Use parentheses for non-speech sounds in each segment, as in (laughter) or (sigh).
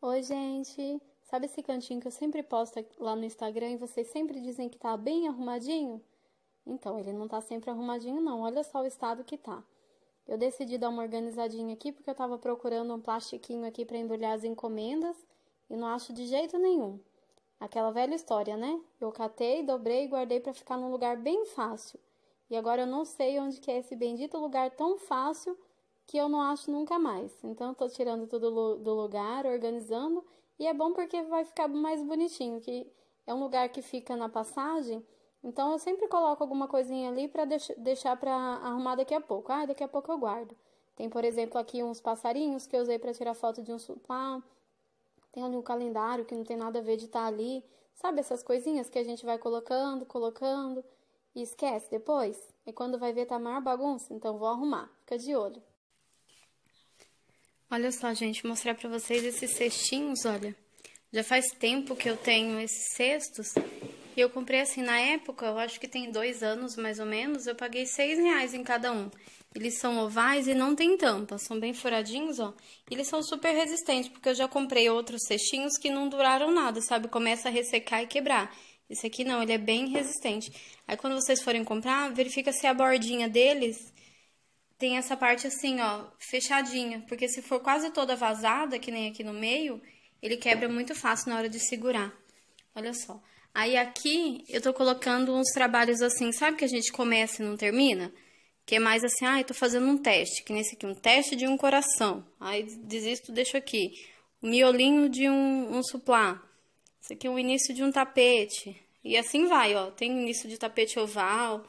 Oi, gente! Sabe esse cantinho que eu sempre posto lá no Instagram e vocês sempre dizem que tá bem arrumadinho? Então, ele não tá sempre arrumadinho, não. Olha só o estado que tá. Eu decidi dar uma organizadinha aqui porque eu tava procurando um plastiquinho aqui para embrulhar as encomendas e não acho de jeito nenhum. Aquela velha história, né? Eu catei, dobrei e guardei para ficar num lugar bem fácil. E agora eu não sei onde que é esse bendito lugar tão fácil que eu não acho nunca mais. Então, eu tô tirando tudo do lugar, organizando, e é bom porque vai ficar mais bonitinho, que é um lugar que fica na passagem, então eu sempre coloco alguma coisinha ali para deixar para arrumar daqui a pouco. Ah, daqui a pouco eu guardo. Tem, por exemplo, aqui uns passarinhos que eu usei para tirar foto de um sofá. Tem ali um calendário que não tem nada a ver de estar tá ali. Sabe essas coisinhas que a gente vai colocando, colocando e esquece depois? E quando vai ver tá maior bagunça, então vou arrumar. Fica de olho. Olha só, gente, mostrar para vocês esses cestinhos, olha. Já faz tempo que eu tenho esses cestos. E eu comprei assim, na época, eu acho que tem dois anos mais ou menos, eu paguei seis reais em cada um. Eles são ovais e não tem tampa, são bem furadinhos, ó. E eles são super resistentes, porque eu já comprei outros cestinhos que não duraram nada, sabe? Começa a ressecar e quebrar. Esse aqui não, ele é bem resistente. Aí quando vocês forem comprar, verifica se a bordinha deles tem essa parte assim, ó, fechadinha. Porque se for quase toda vazada, que nem aqui no meio, ele quebra muito fácil na hora de segurar. Olha só. Aí aqui eu tô colocando uns trabalhos assim, sabe que a gente começa e não termina? Que é mais assim, ah, eu tô fazendo um teste, que nesse aqui, um teste de um coração. Aí desisto, deixo aqui. O miolinho de um, um suplá. Isso aqui é o início de um tapete. E assim vai, ó. Tem início de tapete oval.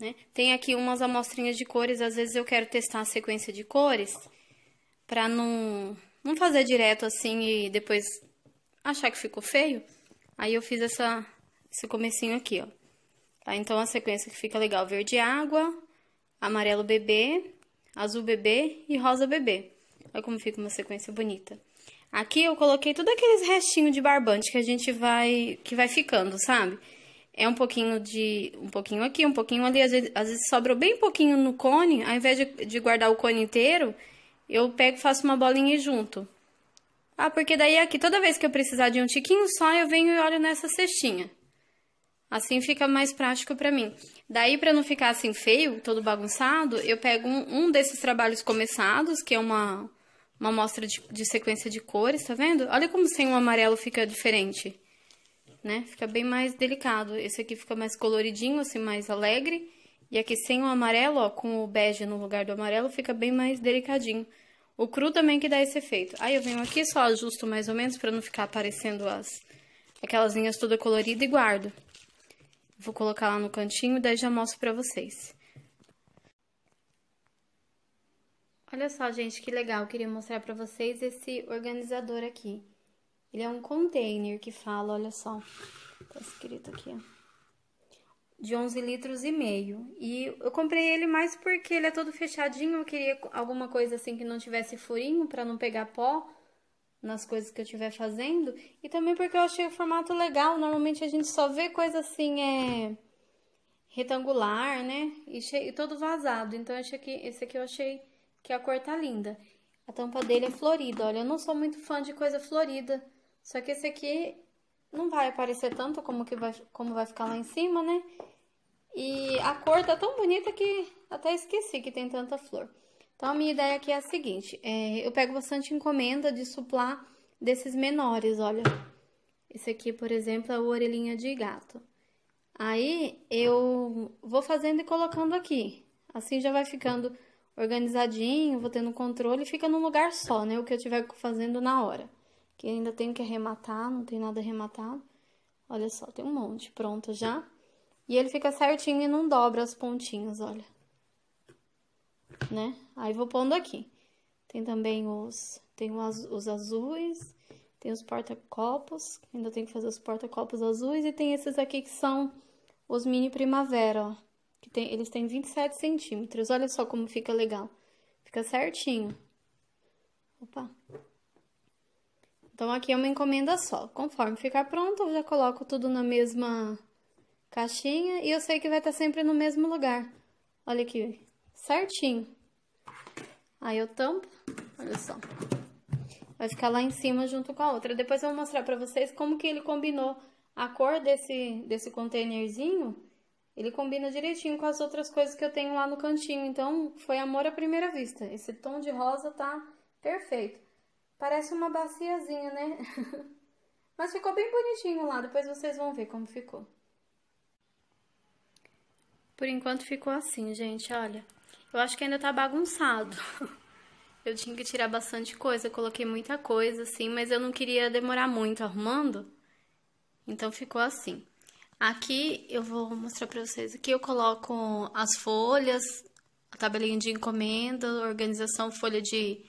Né? Tem aqui umas amostrinhas de cores, às vezes eu quero testar a sequência de cores para não, não fazer direto assim e depois achar que ficou feio. Aí eu fiz essa, esse comecinho aqui, ó. Tá? Então, a sequência que fica legal, verde água, amarelo bebê, azul bebê e rosa bebê. Olha como fica uma sequência bonita. Aqui eu coloquei todos aqueles restinhos de barbante que a gente vai, que vai ficando, sabe? é um pouquinho de um pouquinho aqui, um pouquinho ali, às vezes, às vezes sobrou bem pouquinho no cone, ao invés de, de, guardar o cone inteiro, eu pego faço uma bolinha junto. Ah, porque daí aqui, é toda vez que eu precisar de um tiquinho só, eu venho e olho nessa cestinha. Assim fica mais prático pra mim. Daí, pra não ficar assim feio, todo bagunçado, eu pego um, um desses trabalhos começados, que é uma, uma amostra de, de sequência de cores, tá vendo? Olha como sem o amarelo fica diferente né? Fica bem mais delicado. Esse aqui fica mais coloridinho, assim, mais alegre. E aqui sem o amarelo, ó, com o bege no lugar do amarelo, fica bem mais delicadinho. O cru também que dá esse efeito. Aí eu venho aqui, só ajusto mais ou menos pra não ficar aparecendo as... Aquelas linhas toda colorida e guardo. Vou colocar lá no cantinho, e daí já mostro pra vocês. Olha só, gente, que legal. queria mostrar pra vocês esse organizador aqui. Ele é um container que fala, olha só. Tá escrito aqui, ó. De 11 litros e meio. E eu comprei ele mais porque ele é todo fechadinho. Eu queria alguma coisa assim que não tivesse furinho para não pegar pó nas coisas que eu estiver fazendo. E também porque eu achei o formato legal. Normalmente a gente só vê coisa assim, é... Retangular, né? E, che... e todo vazado. Então esse aqui, esse aqui eu achei que a cor tá linda. A tampa dele é florida. Olha, eu não sou muito fã de coisa florida. Só que esse aqui não vai aparecer tanto como, que vai, como vai ficar lá em cima, né? E a cor tá tão bonita que até esqueci que tem tanta flor. Então, a minha ideia aqui é a seguinte. É, eu pego bastante encomenda de suplar desses menores, olha. Esse aqui, por exemplo, é o orelhinha de gato. Aí, eu vou fazendo e colocando aqui. Assim já vai ficando organizadinho, vou tendo controle e fica num lugar só, né? O que eu tiver fazendo na hora que ainda tenho que arrematar, não tem nada arrematado. Olha só, tem um monte pronto já. E ele fica certinho e não dobra as pontinhas, olha. Né? Aí vou pondo aqui. Tem também os, tem os azuis, tem os porta-copos, ainda tenho que fazer os porta-copos azuis e tem esses aqui que são os mini primavera, ó. Que tem, eles têm 27 centímetros, olha só como fica legal. Fica certinho. Opa! Então aqui é uma encomenda só. Conforme ficar pronto, eu já coloco tudo na mesma caixinha e eu sei que vai estar sempre no mesmo lugar. Olha aqui, certinho. Aí eu tampo, olha só. Vai ficar lá em cima junto com a outra. Depois eu vou mostrar pra vocês como que ele combinou a cor desse, desse containerzinho. Ele combina direitinho com as outras coisas que eu tenho lá no cantinho. Então, foi amor à primeira vista. Esse tom de rosa tá perfeito. Parece uma baciazinha, né? (laughs) Mas ficou bem bonitinho lá, depois vocês vão ver como ficou. Por enquanto ficou assim, gente, olha. Eu acho que ainda tá bagunçado. (laughs) Eu tinha que tirar bastante coisa, coloquei muita coisa, assim, mas eu não queria demorar muito arrumando. Então, ficou assim. Aqui, eu vou mostrar pra vocês. Aqui eu coloco as folhas, a tabelinha de encomenda, organização, folha de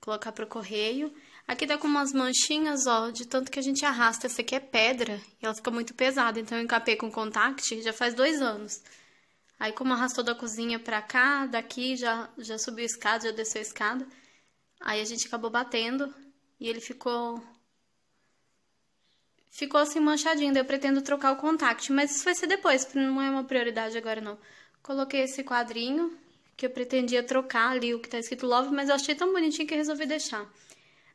colocar pro correio. Aqui tá com umas manchinhas, ó, de tanto que a gente arrasta. Essa aqui é pedra e ela fica muito pesada, então eu encapei com contact já faz dois anos. Aí como arrastou da cozinha pra cá, daqui já, já subiu a escada, já desceu a escada. Aí a gente acabou batendo e ele ficou... Ficou assim manchadinho, daí eu pretendo trocar o contact, mas isso vai ser depois, não é uma prioridade agora não. Coloquei esse quadrinho, que eu pretendia trocar ali o que tá escrito Love, mas eu achei tão bonitinho que resolvi deixar.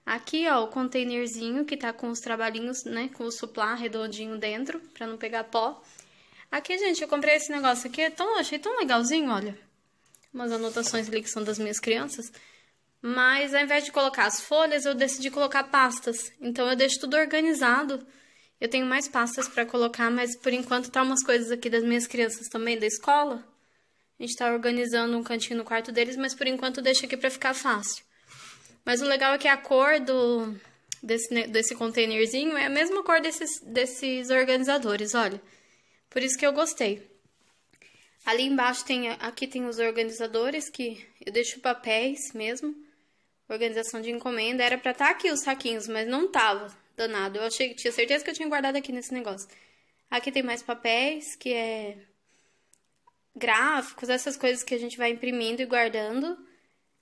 Aqui, ó, o containerzinho que tá com os trabalhinhos, né, com o suplá redondinho dentro, pra não pegar pó. Aqui, gente, eu comprei esse negócio aqui, é tão, achei tão legalzinho, olha. Umas anotações ali que são das minhas crianças. Mas ao invés de colocar as folhas, eu decidi colocar pastas. Então eu deixo tudo organizado. Eu tenho mais pastas para colocar, mas por enquanto tá umas coisas aqui das minhas crianças também da escola. A gente tá organizando um cantinho no quarto deles, mas por enquanto deixa aqui para ficar fácil. Mas o legal é que a cor do, desse, desse containerzinho é a mesma cor desses, desses organizadores, olha. Por isso que eu gostei. Ali embaixo tem, aqui tem os organizadores que eu deixo papéis mesmo. Organização de encomenda. Era pra estar tá aqui os saquinhos, mas não tava. Danado. Eu achei, tinha certeza que eu tinha guardado aqui nesse negócio. Aqui tem mais papéis, que é gráficos, essas coisas que a gente vai imprimindo e guardando.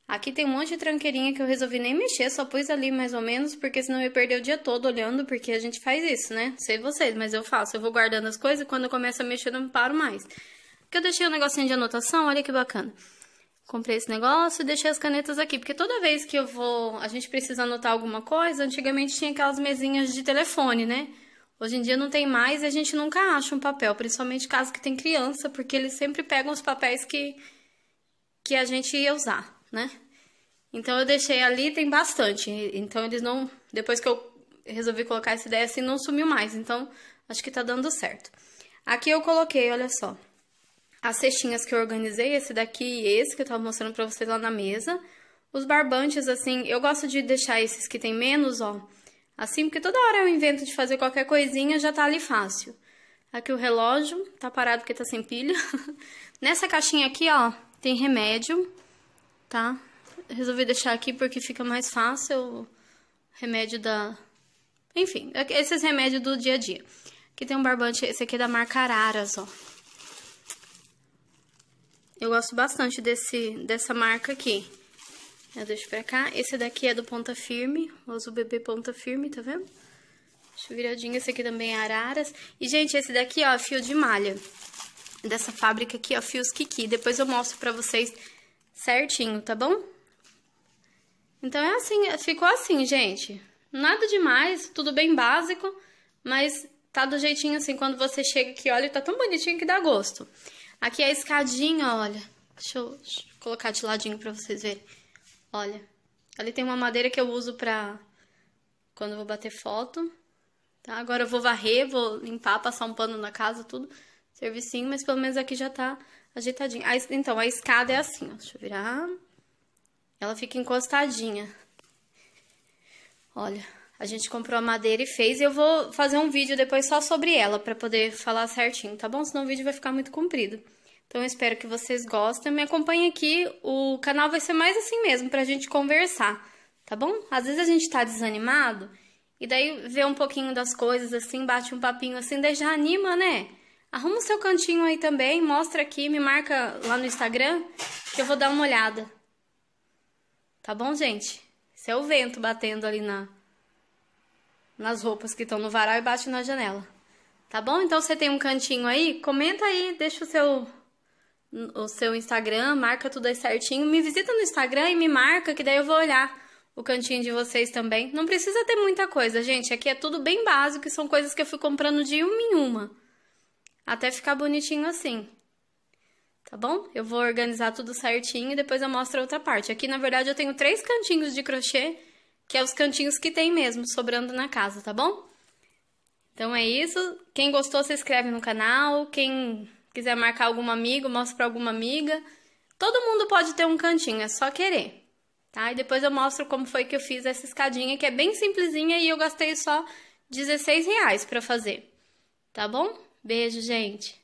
Aqui tem um monte de tranqueirinha que eu resolvi nem mexer, só pus ali mais ou menos, porque senão eu ia perder o dia todo olhando, porque a gente faz isso, né? Sei vocês, mas eu faço. Eu vou guardando as coisas e quando eu começo a mexer eu não paro mais. Aqui eu deixei um negocinho de anotação, olha que bacana. Comprei esse negócio e deixei as canetas aqui, porque toda vez que eu vou, a gente precisa anotar alguma coisa, antigamente tinha aquelas mesinhas de telefone, né? Hoje em dia não tem mais e a gente nunca acha um papel, principalmente caso que tem criança, porque eles sempre pegam os papéis que, que a gente ia usar, né? Então eu deixei ali, tem bastante. Então eles não. Depois que eu resolvi colocar essa ideia assim, não sumiu mais. Então acho que tá dando certo. Aqui eu coloquei, olha só, as cestinhas que eu organizei, esse daqui e esse que eu tava mostrando pra vocês lá na mesa. Os barbantes, assim, eu gosto de deixar esses que tem menos, ó. Assim, porque toda hora eu invento de fazer qualquer coisinha, já tá ali fácil. Aqui o relógio, tá parado porque tá sem pilha. (laughs) Nessa caixinha aqui, ó, tem remédio, tá? Resolvi deixar aqui porque fica mais fácil o remédio da... Enfim, esses remédios do dia a dia. Aqui tem um barbante, esse aqui é da marca Araras, ó. Eu gosto bastante desse, dessa marca aqui. Eu é, deixo pra cá. Esse daqui é do ponta firme, uso o bebê ponta firme, tá vendo? Deixa eu viradinho, esse aqui também é araras. E, gente, esse daqui, ó, é fio de malha. Dessa fábrica aqui, ó, fios Kiki. Depois eu mostro pra vocês certinho, tá bom? Então, é assim, é, ficou assim, gente. Nada demais, tudo bem básico, mas tá do jeitinho assim, quando você chega aqui, olha, tá tão bonitinho que dá gosto. Aqui é a escadinha, olha. Deixa eu colocar de ladinho pra vocês verem. Olha, ali tem uma madeira que eu uso pra quando eu vou bater foto. Tá? Agora eu vou varrer, vou limpar, passar um pano na casa, tudo. sim, mas pelo menos aqui já tá ajeitadinho. A, então, a escada é assim, ó. Deixa eu virar. Ela fica encostadinha. Olha, a gente comprou a madeira e fez. E eu vou fazer um vídeo depois só sobre ela, pra poder falar certinho, tá bom? Senão o vídeo vai ficar muito comprido. Então eu espero que vocês gostem. Me acompanhe aqui, o canal vai ser mais assim mesmo, pra gente conversar, tá bom? Às vezes a gente tá desanimado e daí vê um pouquinho das coisas assim, bate um papinho assim, daí já anima, né? Arruma o seu cantinho aí também, mostra aqui, me marca lá no Instagram que eu vou dar uma olhada. Tá bom, gente? Isso é o vento batendo ali na nas roupas que estão no varal e bate na janela. Tá bom? Então você tem um cantinho aí? Comenta aí, deixa o seu o seu Instagram, marca tudo aí certinho. Me visita no Instagram e me marca, que daí eu vou olhar o cantinho de vocês também. Não precisa ter muita coisa, gente. Aqui é tudo bem básico, são coisas que eu fui comprando de uma em uma. Até ficar bonitinho assim. Tá bom? Eu vou organizar tudo certinho e depois eu mostro a outra parte. Aqui, na verdade, eu tenho três cantinhos de crochê, que é os cantinhos que tem mesmo, sobrando na casa, tá bom? Então é isso. Quem gostou, se inscreve no canal. Quem quiser marcar algum amigo, mostra para alguma amiga. Todo mundo pode ter um cantinho, é só querer. Tá? E depois eu mostro como foi que eu fiz essa escadinha, que é bem simplesinha e eu gastei só 16 reais para fazer. Tá bom? Beijo, gente!